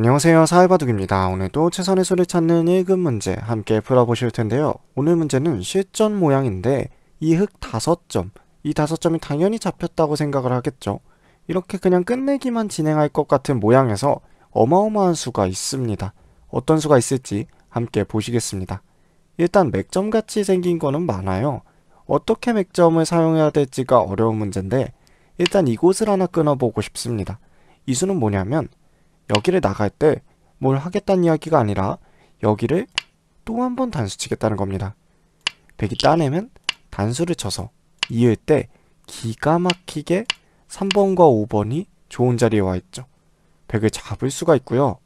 안녕하세요 사회바둑입니다. 오늘도 최선의 수를 찾는 1급 문제 함께 풀어보실 텐데요. 오늘 문제는 실전 모양인데 이 흙 5점, 이 5점이 당연히 잡혔다고 생각을 하겠죠. 이렇게 그냥 끝내기만 진행할 것 같은 모양에서 어마어마한 수가 있습니다. 어떤 수가 있을지 함께 보시겠습니다. 일단 맥점같이 생긴 거는 많아요. 어떻게 맥점을 사용해야 될지가 어려운 문제인데 일단 이곳을 하나 끊어보고 싶습니다. 이 수는 뭐냐면 여기를 나갈 때 뭘 하겠다는 이야기가 아니라 여기를 또 한 번 단수 치겠다는 겁니다. 1 0 0이 따내면 단수를 쳐서 이을 때 기가 막히게 3번과 5번이 좋은 자리에 와 있죠. 1 0 0을 잡을 수가 있고요.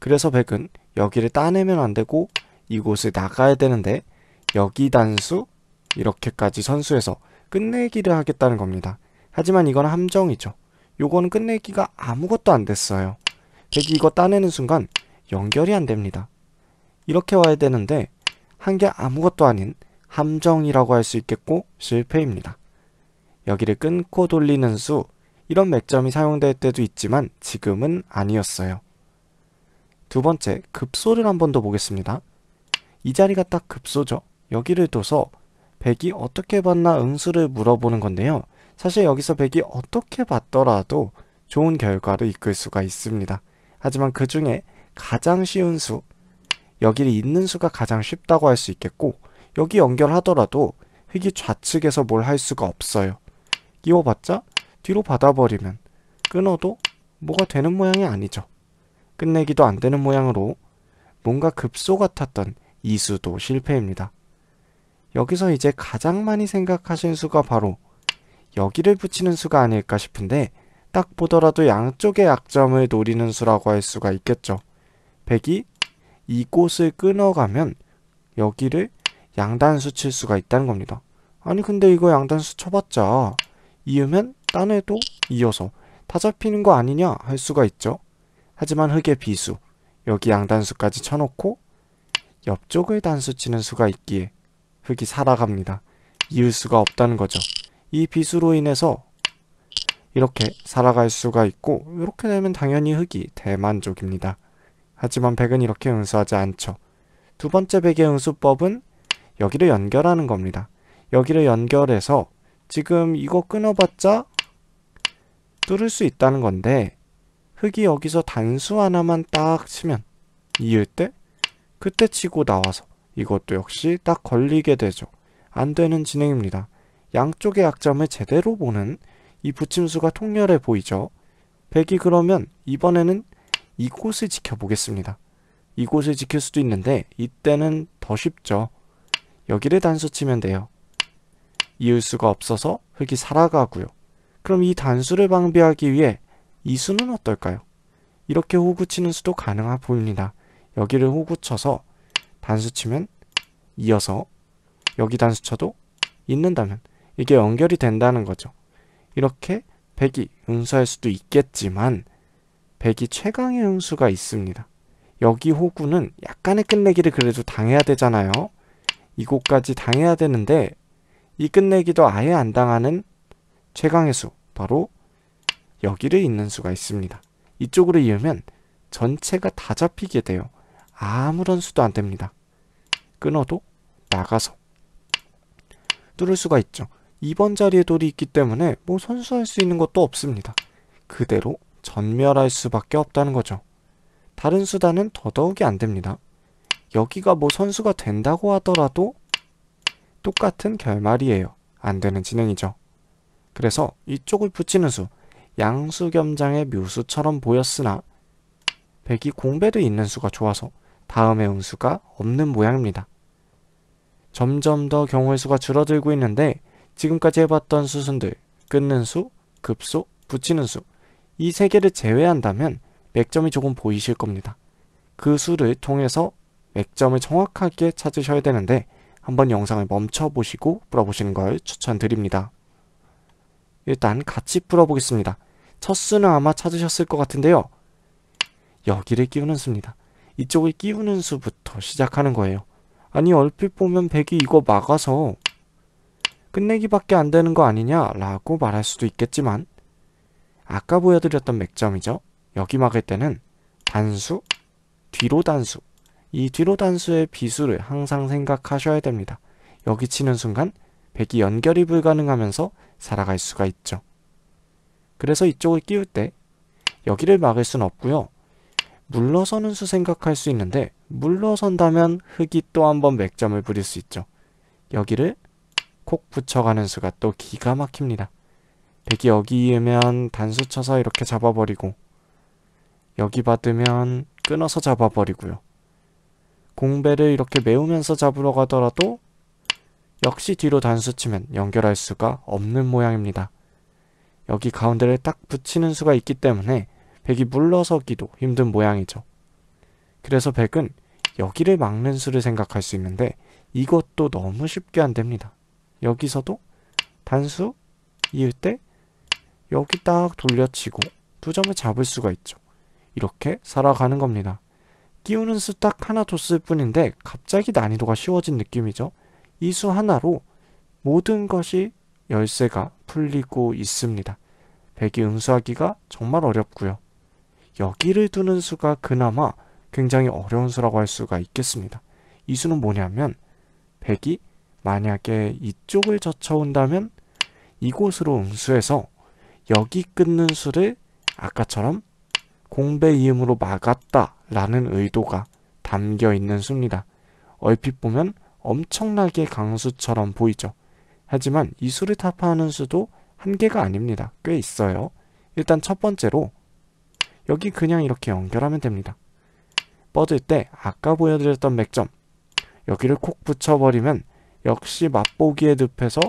그래서 1 0 0은 여기를 따내면 안 되고 이곳을 나가야 되는데 여기 단수 이렇게까지 선수해서 끝내기를 하겠다는 겁니다. 하지만 이건 함정이죠. 요거는 끝내기가 아무것도 안 됐어요. 백이 이거 따내는 순간 연결이 안 됩니다. 이렇게 와야 되는데 한 게 아무것도 아닌 함정이라고 할 수 있겠고 실패입니다. 여기를 끊고 돌리는 수 이런 맥점이 사용될 때도 있지만 지금은 아니었어요. 두 번째 급소를 한 번 더 보겠습니다. 이 자리가 딱 급소죠. 여기를 둬서 백이 어떻게 봤나 응수를 물어보는 건데요. 사실 여기서 백이 어떻게 받더라도 좋은 결과로 이끌 수가 있습니다. 하지만 그 중에 가장 쉬운 수, 여기를 잇는 수가 가장 쉽다고 할 수 있겠고 여기 연결하더라도 흙이 좌측에서 뭘 할 수가 없어요. 이어봤자 뒤로 받아버리면 끊어도 뭐가 되는 모양이 아니죠. 끝내기도 안 되는 모양으로 뭔가 급소 같았던 이수도 실패입니다. 여기서 이제 가장 많이 생각하신 수가 바로 여기를 붙이는 수가 아닐까 싶은데 딱 보더라도 양쪽의 약점을 노리는 수라고 할 수가 있겠죠. 100이 이곳을 끊어가면 여기를 양단수 칠 수가 있다는 겁니다. 아니 근데 이거 양단수 쳐봤자 이으면 딴 애도 이어서 다 잡히는 거 아니냐 할 수가 있죠. 하지만 흙의 비수, 여기 양단수까지 쳐놓고 옆쪽을 단수 치는 수가 있기에 흙이 살아갑니다. 이을 수가 없다는 거죠. 이 빛으로 인해서 이렇게 살아갈 수가 있고 이렇게 되면 당연히 흙이 대만족입니다. 하지만 백은 이렇게 응수하지 않죠. 두 번째 백의 응수법은 여기를 연결하는 겁니다. 여기를 연결해서 지금 이거 끊어봤자 뚫을 수 있다는 건데 흙이 여기서 단수 하나만 딱 치면 이을 때 그때 치고 나와서 이것도 역시 딱 걸리게 되죠. 안 되는 진행입니다. 양쪽의 약점을 제대로 보는 이붙임수가 통렬해 보이죠. 100이 그러면 이번에는 이곳을 지켜보겠습니다. 이곳을 지킬 수도 있는데 이때는 더 쉽죠. 여기를 단수 치면 돼요. 이을 수가 없어서 흙이 살아가고요. 그럼 이 단수를 방비하기 위해 이 수는 어떨까요? 이렇게 호구 치는 수도 가능하 보입니다. 여기를 호구 쳐서 단수 치면 이어서 여기 단수 쳐도 있는다면 이게 연결이 된다는 거죠. 이렇게 백이 응수할 수도 있겠지만 백이 최강의 응수가 있습니다. 여기 호구는 약간의 끝내기를 그래도 당해야 되잖아요. 이곳까지 당해야 되는데 이 끝내기도 아예 안 당하는 최강의 수 바로 여기를 잇는 수가 있습니다. 이쪽으로 이으면 전체가 다 잡히게 돼요. 아무런 수도 안 됩니다. 끊어도 나가서 뚫을 수가 있죠. 2번 자리에 돌이 있기 때문에 뭐 선수할 수 있는 것도 없습니다. 그대로 전멸할 수밖에 없다는 거죠. 다른 수단은 더더욱이 안 됩니다. 여기가 뭐 선수가 된다고 하더라도 똑같은 결말이에요. 안 되는 진행이죠. 그래서 이쪽을 붙이는 수, 양수겸장의 묘수처럼 보였으나 백이 공배도 있는 수가 좋아서 다음에 응수가 없는 모양입니다. 점점 더 경우의 수가 줄어들고 있는데 지금까지 해봤던 수순들 끊는 수, 급수 붙이는 수 이 세 개를 제외한다면 맥점이 조금 보이실 겁니다. 그 수를 통해서 맥점을 정확하게 찾으셔야 되는데 한번 영상을 멈춰보시고 풀어보시는 걸 추천드립니다. 일단 같이 풀어보겠습니다. 첫 수는 아마 찾으셨을 것 같은데요. 여기를 끼우는 수입니다. 이쪽을 끼우는 수부터 시작하는 거예요. 아니 얼핏 보면 백이 이거 막아서 끝내기밖에 안 되는 거 아니냐라고 말할 수도 있겠지만 아까 보여드렸던 맥점이죠. 여기 막을 때는 단수, 뒤로 단수 이 뒤로 단수의 비수를 항상 생각하셔야 됩니다. 여기 치는 순간 백이 연결이 불가능하면서 살아갈 수가 있죠. 그래서 이쪽을 끼울 때 여기를 막을 순 없고요. 물러서는 수 생각할 수 있는데 물러선다면 흙이 또 한 번 맥점을 부릴 수 있죠. 여기를 콕 붙여가는 수가 또 기가 막힙니다. 백이 여기면 단수 쳐서 이렇게 잡아버리고 여기 받으면 끊어서 잡아버리고요. 공배를 이렇게 메우면서 잡으러 가더라도 역시 뒤로 단수 치면 연결할 수가 없는 모양입니다. 여기 가운데를 딱 붙이는 수가 있기 때문에 백이 물러서기도 힘든 모양이죠. 그래서 백은 여기를 막는 수를 생각할 수 있는데 이것도 너무 쉽게 안 됩니다. 여기서도 단수 이을 때 여기 딱 돌려치고 두 점을 잡을 수가 있죠. 이렇게 살아가는 겁니다. 끼우는 수 딱 하나 줬을 뿐인데 갑자기 난이도가 쉬워진 느낌이죠. 이 수 하나로 모든 것이 열쇠가 풀리고 있습니다. 백이 응수하기가 정말 어렵고요. 여기를 두는 수가 그나마 굉장히 어려운 수라고 할 수가 있겠습니다. 이 수는 뭐냐면 백이 만약에 이쪽을 젖혀온다면 이곳으로 응수해서 여기 끊는 수를 아까처럼 공배 이음으로 막았다 라는 의도가 담겨 있는 수입니다. 얼핏 보면 엄청나게 강수처럼 보이죠. 하지만 이 수를 타파하는 수도 한계가 아닙니다. 꽤 있어요. 일단 첫 번째로 여기 그냥 이렇게 연결하면 됩니다. 뻗을 때 아까 보여드렸던 맥점 여기를 콕 붙여버리면 역시 맛보기에 늪에서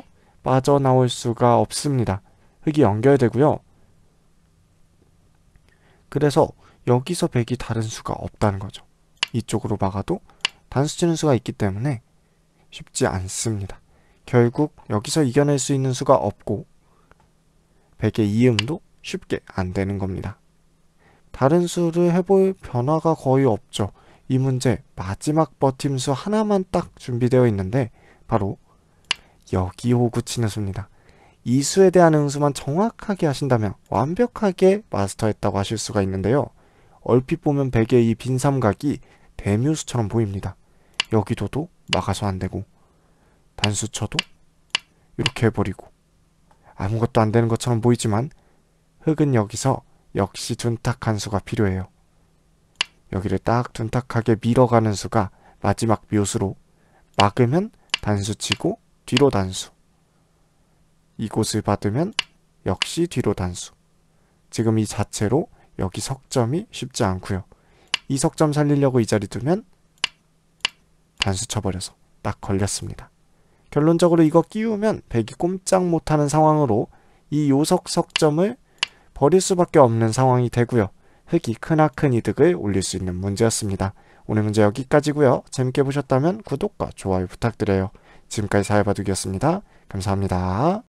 빠져나올 수가 없습니다. 흙이 연결되고요. 그래서 여기서 백이 다른 수가 없다는 거죠. 이쪽으로 막아도 단수치는 수가 있기 때문에 쉽지 않습니다. 결국 여기서 이겨낼 수 있는 수가 없고 백의 이음도 쉽게 안 되는 겁니다. 다른 수를 해볼 변화가 거의 없죠. 이 문제 마지막 버팀수 하나만 딱 준비되어 있는데 바로 여기호구치는 수입니다. 이 수에 대한 응수만 정확하게 하신다면 완벽하게 마스터했다고 하실 수가 있는데요. 얼핏 보면 베개의 이빈 삼각이 대묘수처럼 보입니다. 여기도도 막아서 안되고 단수쳐도 이렇게 해버리고 아무것도 안되는 것처럼 보이지만 흙은 여기서 역시 둔탁한 수가 필요해요. 여기를 딱 둔탁하게 밀어가는 수가 마지막 묘수로 막으면 단수 치고 뒤로 단수 이곳을 받으면 역시 뒤로 단수 지금 이 자체로 여기 석점이 쉽지 않고요 이 석점 살리려고 이 자리 두면 단수 쳐버려서 딱 걸렸습니다 결론적으로 이거 끼우면 백이 꼼짝 못하는 상황으로 이 요석 석점을 버릴 수밖에 없는 상황이 되고요 흑이 크나큰 이득을 올릴 수 있는 문제였습니다 오늘 문제 여기까지고요. 재밌게 보셨다면 구독과 좋아요 부탁드려요. 지금까지 사회바둑이었습니다. 감사합니다.